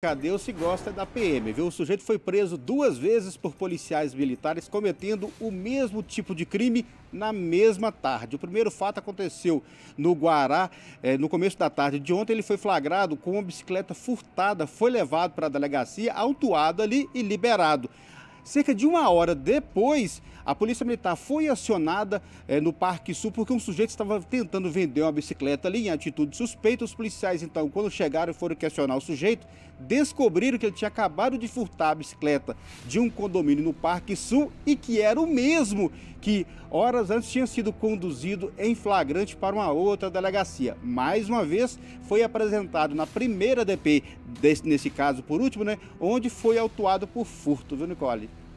Cadê o se gosta é da PM, viu? O sujeito foi preso duas vezes por policiais militares cometendo o mesmo tipo de crime na mesma tarde. O primeiro fato aconteceu no Guará, eh, no começo da tarde de ontem. Ele foi flagrado com uma bicicleta furtada, foi levado para a delegacia, autuado ali e liberado. Cerca de uma hora depois, a Polícia Militar foi acionada é, no Parque Sul porque um sujeito estava tentando vender uma bicicleta ali em atitude suspeita. Os policiais, então, quando chegaram e foram questionar o sujeito, descobriram que ele tinha acabado de furtar a bicicleta de um condomínio no Parque Sul e que era o mesmo que horas antes tinha sido conduzido em flagrante para uma outra delegacia. Mais uma vez, foi apresentado na primeira DP, desse, nesse caso por último, né, onde foi autuado por furto, viu, Nicole?